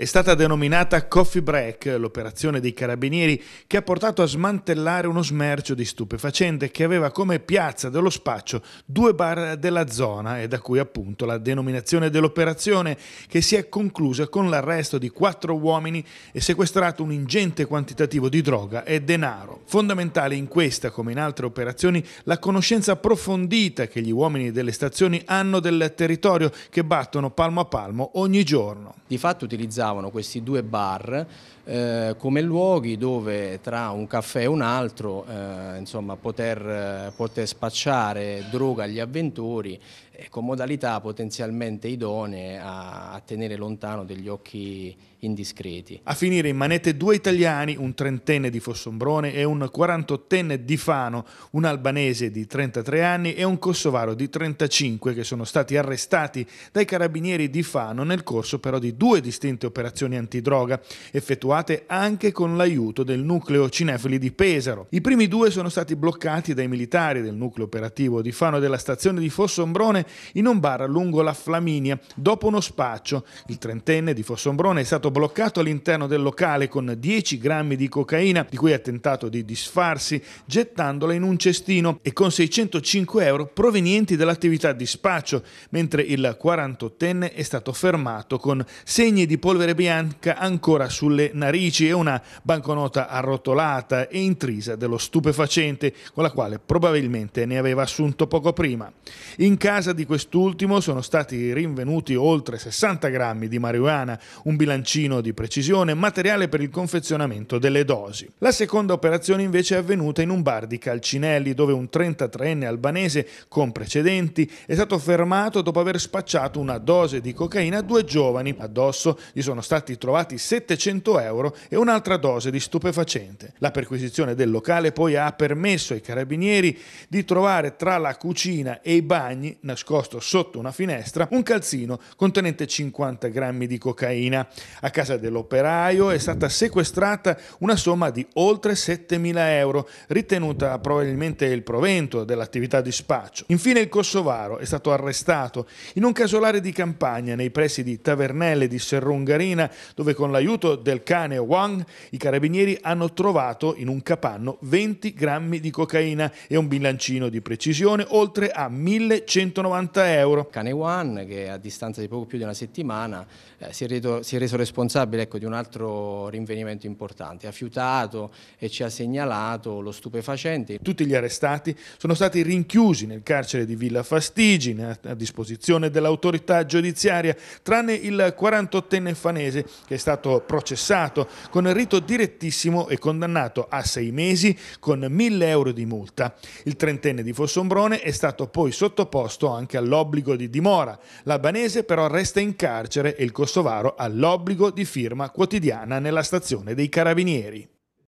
È stata denominata Coffee Break, l'operazione dei carabinieri che ha portato a smantellare uno smercio di stupefacente che aveva come piazza dello spaccio due bar della zona e da cui appunto la denominazione dell'operazione che si è conclusa con l'arresto di quattro uomini e sequestrato un ingente quantitativo di droga e denaro. Fondamentale in questa come in altre operazioni la conoscenza approfondita che gli uomini delle stazioni hanno del territorio che battono palmo a palmo ogni giorno. Di fatto utilizzavano presentavano questi due bar eh, come luoghi dove tra un caffè e un altro eh, insomma, poter, eh, poter, spacciare droga agli avventori e con modalità potenzialmente idonee a, a, tenere lontano degli occhi indiscreti. A finire in manette due italiani, un trentenne di Fossombrone e un quarantottenne di Fano, un albanese di 33 anni e un kosovaro di 35 che sono stati arrestati dai carabinieri di Fano nel corso però di due distinte operazioni antidroga effettuate anche con l'aiuto del nucleo cinefili di Pesaro. I primi due sono stati bloccati dai militari del nucleo operativo di Fano e della stazione di Fossombrone in un bar lungo la Flaminia dopo uno spaccio. Il trentenne di Fossombrone è stato bloccato all'interno del locale con 10 grammi di cocaina, di cui ha tentato di disfarsi, gettandola in un cestino e con 605 euro provenienti dall'attività di spaccio, mentre il 48enne è stato fermato con segni di polvere bianca ancora sulle narici e una banconota arrotolata e intrisa dello stupefacente, con la quale probabilmente ne aveva assunto poco prima. In casa di di quest'ultimo sono stati rinvenuti oltre 60 grammi di marijuana, un bilancino di precisione, materiale per il confezionamento delle dosi. La seconda operazione invece è avvenuta in un bar di Calcinelli dove un 33enne albanese con precedenti è stato fermato dopo aver spacciato una dose di cocaina a due giovani. Addosso gli sono stati trovati 700 euro e un'altra dose di stupefacente. La perquisizione del locale poi ha permesso ai carabinieri di trovare tra la cucina e i bagni nascosti nascosto sotto una finestra un calzino contenente 50 grammi di cocaina. A casa dell'operaio è stata sequestrata una somma di oltre 7.000 euro, ritenuta probabilmente il provento dell'attività di spaccio. Infine il kosovaro è stato arrestato in un casolare di campagna nei pressi di Tavernelle di Serrongarina, dove con l'aiuto del cane Wang i carabinieri hanno trovato in un capanno 20 grammi di cocaina e un bilancino di precisione oltre a 1190 90 euro. Cane One che a distanza di poco più di una settimana eh, si, è reto, si, è reso responsabile ecco, di un altro rinvenimento importante, ha fiutato e ci ha segnalato lo stupefacente. Tutti gli arrestati sono stati rinchiusi nel carcere di Villa Fastigine a disposizione dell'autorità giudiziaria, tranne il 48enne fanese che è stato processato con rito direttissimo e condannato a sei mesi con 1000 euro di multa. Il trentenne di Fossombrone è stato poi sottoposto a anche all'obbligo di dimora. L'albanese però resta in carcere e il kosovaro ha l'obbligo di firma quotidiana nella stazione dei carabinieri.